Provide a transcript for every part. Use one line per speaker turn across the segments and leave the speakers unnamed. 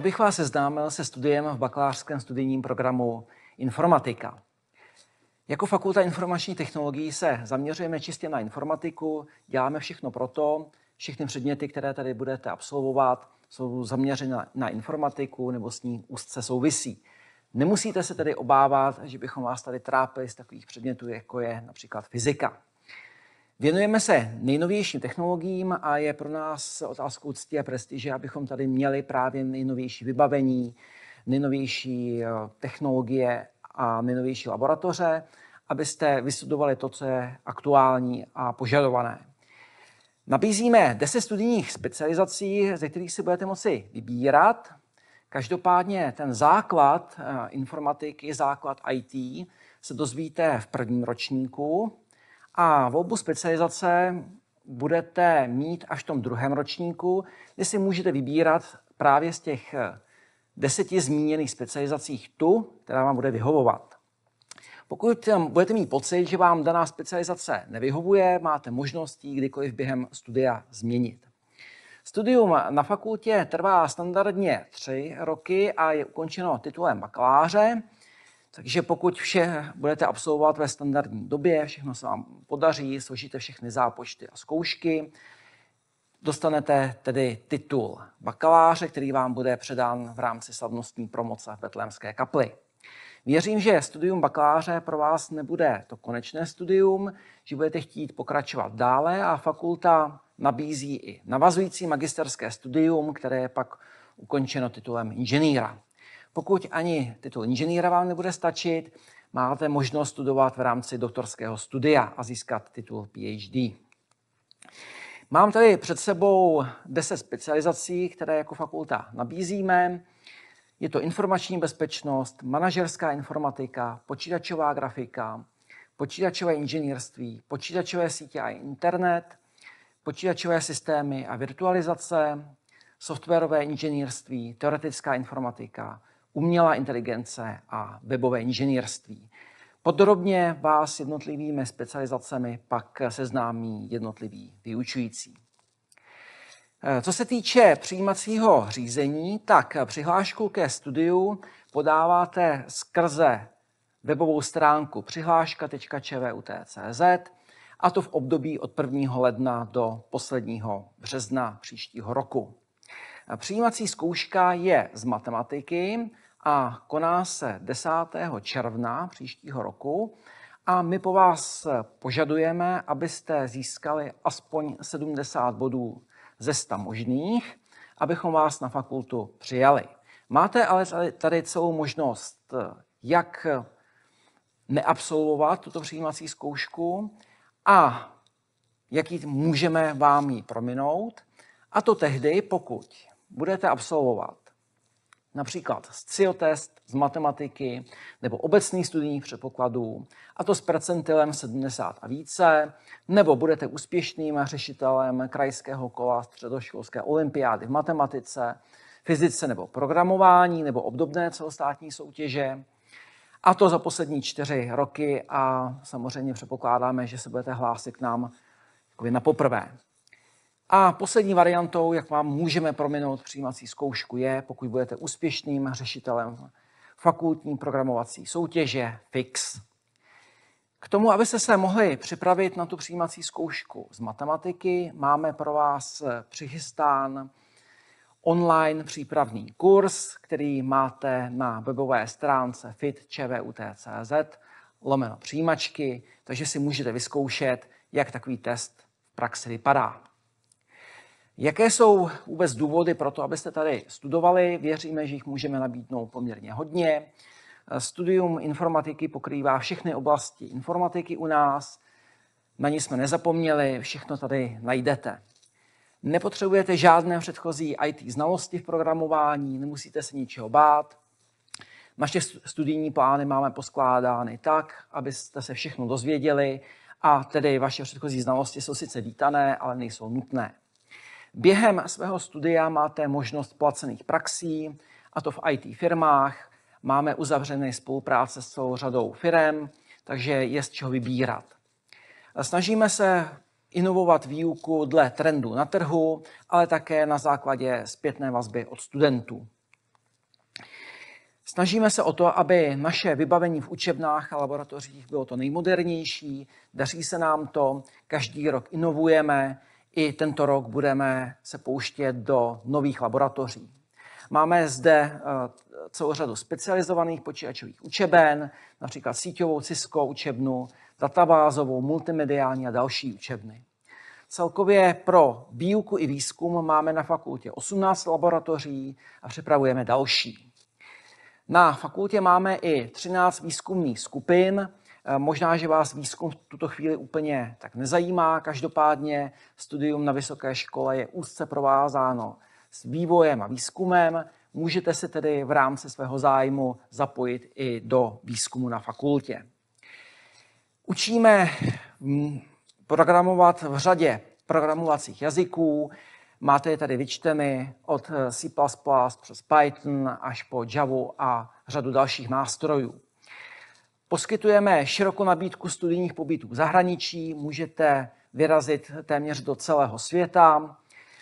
Rád bych vás seznámil se studiem v bakalářském studijním programu Informatika. Jako fakulta informačních technologií se zaměřujeme čistě na informatiku, děláme všechno proto, všechny předměty, které tady budete absolvovat, jsou zaměřeny na informatiku nebo s ní úzce souvisí. Nemusíte se tedy obávat, že bychom vás tady trápili z takových předmětů, jako je například fyzika. Věnujeme se nejnovějším technologiím a je pro nás otázkou cti a prestiže, abychom tady měli právě nejnovější vybavení, nejnovější eh, technologie a nejnovější laboratoře, abyste vystudovali to, co je aktuální a požadované. Nabízíme 10 studijních specializací, ze kterých si budete moci vybírat. Každopádně ten základ eh, informatiky, základ IT se dozvíte v prvním ročníku, a volbu specializace budete mít až v tom druhém ročníku, kdy si můžete vybírat právě z těch eh, deseti zmíněných specializacích tu, která vám bude vyhovovat. Pokud eh, budete mít pocit, že vám daná specializace nevyhovuje, máte možnost ji kdykoliv během studia změnit. Studium na fakultě trvá standardně tři roky a je ukončeno titulem bakaláře. Takže pokud vše budete absolvovat ve standardní době, všechno se vám podaří, složíte všechny zápočty a zkoušky, dostanete tedy titul bakaláře, který vám bude předán v rámci slavnostní promoce v Betlémské kapli. Věřím, že studium bakaláře pro vás nebude to konečné studium, že budete chtít pokračovat dále a fakulta nabízí i navazující magisterské studium, které je pak ukončeno titulem inženýra. Pokud ani titul inženýra vám nebude stačit, máte možnost studovat v rámci doktorského studia a získat titul PhD. Mám tady před sebou 10 specializací, které jako fakulta nabízíme. Je to informační bezpečnost, manažerská informatika, počítačová grafika, počítačové inženýrství, počítačové sítě a internet, počítačové systémy a virtualizace, softwarové inženýrství, teoretická informatika, umělá inteligence a webové inženýrství. Podrobně vás jednotlivými specializacemi pak seznámí jednotliví vyučující. Eh, co se týče přijímacího řízení, tak přihlášku ke studiu podáváte skrze webovou stránku přihláška.čvut.cz a to v období od 1. ledna do posledního března příštího roku. Eh, přijímací zkouška je z matematiky a koná se 10. června příštího roku. A my po vás požadujeme, abyste získali aspoň 70 bodů ze 100 možných, abychom vás na fakultu přijali. Máte ale tady celou možnost, jak neabsolvovat tuto přijímací zkoušku a ji můžeme vám ji prominout. A to tehdy, pokud budete absolvovat například sciotest z matematiky nebo obecných studijních předpokladů, a to s percentilem 70 a více, nebo budete úspěšným řešitelem krajského kola středoškolské olympiády v matematice, fyzice nebo programování nebo obdobné celostátní soutěže. A to za poslední čtyři roky a samozřejmě předpokládáme, že se budete hlásit k nám na poprvé. A poslední variantou, jak vám můžeme prominout přijímací zkoušku, je, pokud budete úspěšným řešitelem fakultní programovací soutěže FIX. K tomu, abyste se mohli připravit na tu přijímací zkoušku z matematiky, máme pro vás eh, přichystán online přípravný kurz, který máte na webové stránce fitčvut.cz lomeno přijímačky, takže si můžete vyzkoušet, jak takový test v praxi vypadá. Jaké jsou vůbec důvody pro to, abyste tady studovali? Věříme, že jich můžeme nabídnout poměrně hodně. Studium informatiky pokrývá všechny oblasti informatiky u nás. Na ní jsme nezapomněli, všechno tady najdete. Nepotřebujete žádné předchozí IT znalosti v programování, nemusíte se ničeho bát. Naše studijní plány máme poskládány tak, abyste se všechno dozvěděli a tedy vaše předchozí znalosti jsou sice vítané, ale nejsou nutné. Během svého studia máte možnost placených praxí, a to v IT firmách. Máme uzavřené spolupráce s celou řadou firm, takže je z čeho vybírat. Snažíme se inovovat výuku dle trendů na trhu, ale také na základě zpětné vazby od studentů. Snažíme se o to, aby naše vybavení v učebnách a laboratořích bylo to nejmodernější. Daří se nám to, každý rok inovujeme, i tento rok budeme se pouštět do nových laboratoří. Máme zde eh, celou řadu specializovaných počítačových učeben, například síťovou Cisco učebnu, databázovou, multimediální a další učebny. Celkově pro výuku i výzkum máme na fakultě 18 laboratoří a připravujeme další. Na fakultě máme i 13 výzkumných skupin, Eh, možná, že vás výzkum v tuto chvíli úplně tak nezajímá, každopádně studium na vysoké škole je úzce provázáno s vývojem a výzkumem. Můžete se tedy v rámci svého zájmu zapojit i do výzkumu na fakultě. Učíme hm, programovat v řadě programovacích jazyků. Máte je tady vyčteny od C++ přes Python až po Java a řadu dalších nástrojů. Poskytujeme širokou nabídku studijních pobytů v zahraničí, můžete vyrazit téměř do celého světa.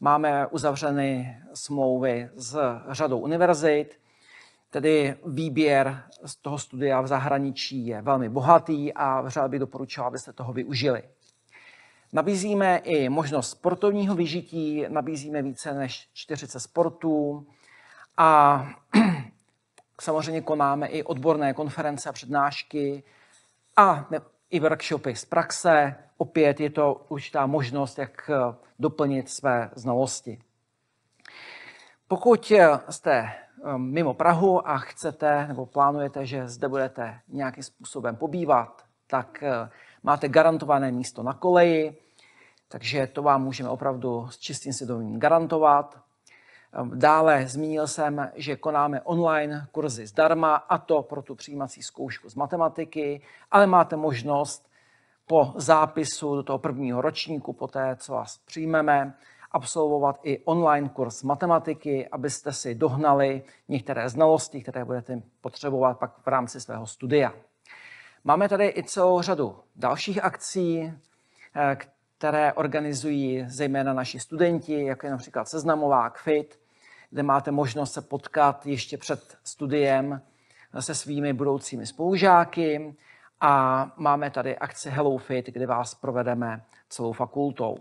Máme uzavřeny smlouvy s řadou univerzit, tedy výběr z toho studia v zahraničí je velmi bohatý a řád bych doporučil, abyste toho využili. Nabízíme i možnost sportovního vyžití, nabízíme více než 40 sportů a Samozřejmě konáme i odborné konference a přednášky a i workshopy z praxe. Opět je to určitá možnost, jak eh, doplnit své znalosti. Pokud eh, jste eh, mimo Prahu a chcete nebo plánujete, že zde budete nějakým způsobem pobývat, tak máte garantované místo na koleji, takže to vám můžeme opravdu s čistým svědomím garantovat. Ehm, dále zmínil jsem, že konáme online kurzy zdarma, a to pro tu přijímací zkoušku z matematiky, ale máte možnost po zápisu do toho prvního ročníku, po té, co vás přijmeme, absolvovat i online kurz matematiky, abyste si dohnali některé znalosti, které budete potřebovat pak v rámci svého studia. Máme tady i celou řadu dalších akcí, eh, které organizují zejména naši studenti, jako je například Seznamová, KFIT, kde máte možnost se potkat ještě před studiem se svými budoucími spolužáky. A máme tady akci Hello Fit, kde vás provedeme celou fakultou.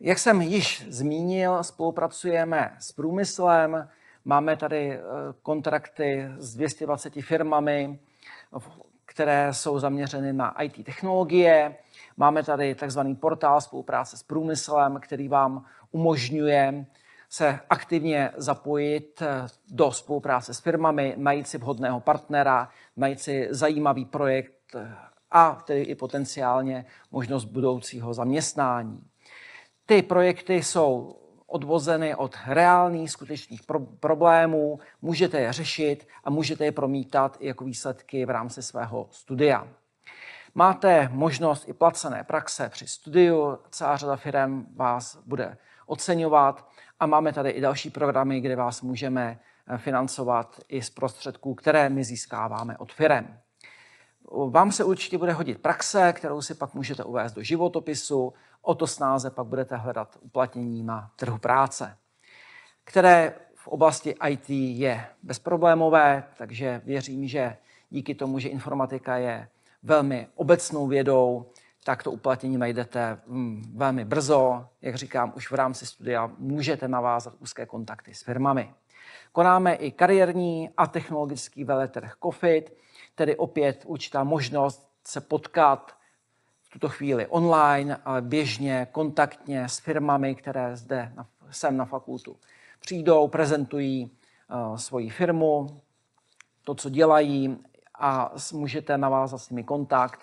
Jak jsem již zmínil, spolupracujeme s průmyslem, máme tady eh, kontrakty s 220 firmami, které jsou zaměřeny na IT technologie. Máme tady takzvaný portál spolupráce s průmyslem, který vám umožňuje se aktivně zapojit eh, do spolupráce s firmami, najít si vhodného partnera, najít si zajímavý projekt eh, a tedy i potenciálně možnost budoucího zaměstnání. Ty projekty jsou odvozeny od reálných, skutečných pro- problémů, můžete je řešit a můžete je promítat jako výsledky v rámci svého studia. Máte možnost i placené praxe při studiu, celá řada firm vás bude oceňovat a máme tady i další programy, kde vás můžeme eh, financovat i z prostředků, které my získáváme od firm. Vám se určitě bude hodit praxe, kterou si pak můžete uvést do životopisu, o to snáze pak budete hledat uplatnění na trhu práce, které v oblasti IT je bezproblémové, takže věřím, že díky tomu, že informatika je velmi obecnou vědou, tak to uplatnění najdete mm, velmi brzo. Jak říkám, už v rámci studia můžete navázat úzké kontakty s firmami. Konáme i kariérní a technologický veletrh COFIT, tedy opět určitá možnost se potkat v tuto chvíli online, ale běžně, kontaktně s firmami, které zde na, sem na fakultu přijdou, prezentují uh, svoji firmu, to, co dělají a můžete navázat s nimi kontakt.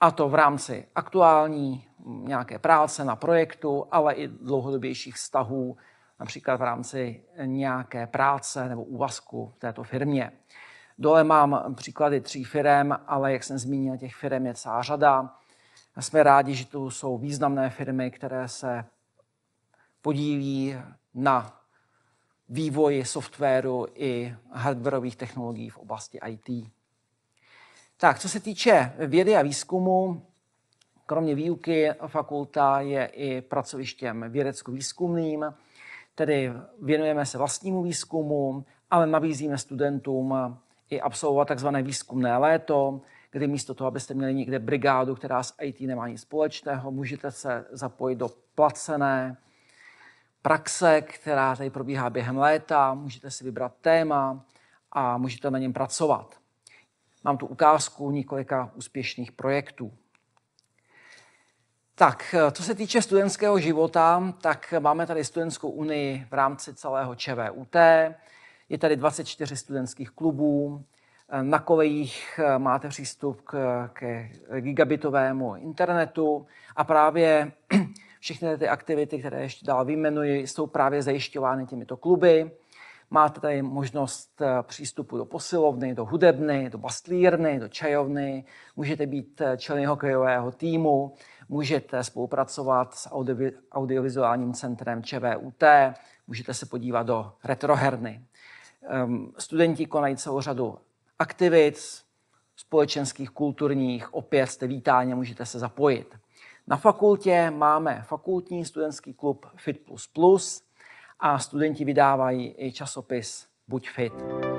A to v rámci aktuální mm, nějaké práce na projektu, ale i dlouhodobějších vztahů, například v rámci nějaké práce nebo úvazku v této firmě. Dole mám příklady tří firm, ale jak jsem zmínil, těch firm je celá řada. Jsme rádi, že tu jsou významné firmy, které se podílí na vývoji softwaru i hardwareových technologií v oblasti IT. Tak, co se týče vědy a výzkumu, kromě výuky fakulta je i pracovištěm vědecko-výzkumným, tedy věnujeme se vlastnímu výzkumu, ale nabízíme studentům i absolvovat takzvané výzkumné léto, kdy místo toho, abyste měli někde brigádu, která s IT nemá nic společného, můžete se zapojit do placené praxe, která tady probíhá během léta, můžete si vybrat téma a můžete na něm pracovat. Mám tu ukázku několika úspěšných projektů. Tak, co se týče studentského života, tak máme tady studentskou unii v rámci celého ČVUT. Je tady 24 studentských klubů, eh, na kolejích eh, máte přístup k, ke gigabitovému internetu a právě všechny ty aktivity, které ještě dál vyjmenuji, jsou právě zajišťovány těmito kluby. Máte tady možnost eh, přístupu do posilovny, do hudebny, do bastlírny, do čajovny, můžete být členy hokejového týmu, můžete spolupracovat s audiovizuálním centrem ČVUT, můžete se podívat do retroherny. Ehm, studenti konají celou řadu aktivit, společenských, kulturních, opět jste vítáni můžete se zapojit. Na fakultě máme fakultní studentský klub Fit++ a studenti vydávají i časopis Buď fit.